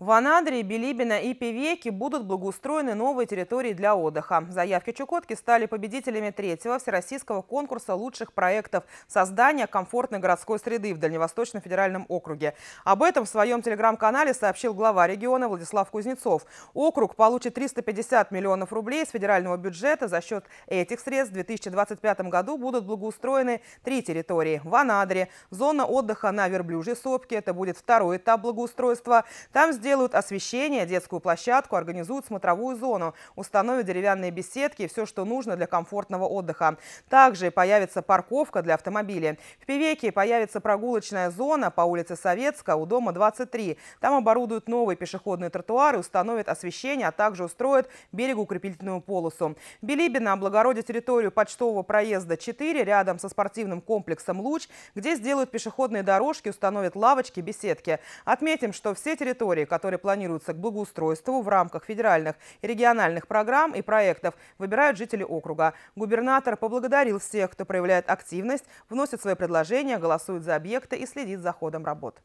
В Анадыре, Белибино и Певеке будут благоустроены новые территории для отдыха. Заявки Чукотки стали победителями третьего всероссийского конкурса лучших проектов создания комфортной городской среды в Дальневосточном федеральном округе. Об этом в своем телеграм-канале сообщил глава региона Владислав Кузнецов. Округ получит 350 миллионов рублей с федерального бюджета. За счет этих средств в 2025 году будут благоустроены три территории. В Анадыре зона отдыха на верблюжьей сопке. Это будет второй этап благоустройства. Там сделали Сделают освещение, детскую площадку, организуют смотровую зону, установят деревянные беседки и все, что нужно для комфортного отдыха. Также появится парковка для автомобилей. В Певеке появится прогулочная зона по улице Советска у дома 23. Там оборудуют новые пешеходные тротуары, установят освещение, а также устроят берегоукрепительную полосу. Билибина облагородит территорию почтового проезда 4 рядом со спортивным комплексом «Луч», где сделают пешеходные дорожки, установят лавочки, беседки. Отметим, что все территории, которые которые планируются к благоустройству в рамках федеральных и региональных программ и проектов, выбирают жители округа. Губернатор поблагодарил всех, кто проявляет активность, вносит свои предложения, голосует за объекты и следит за ходом работ.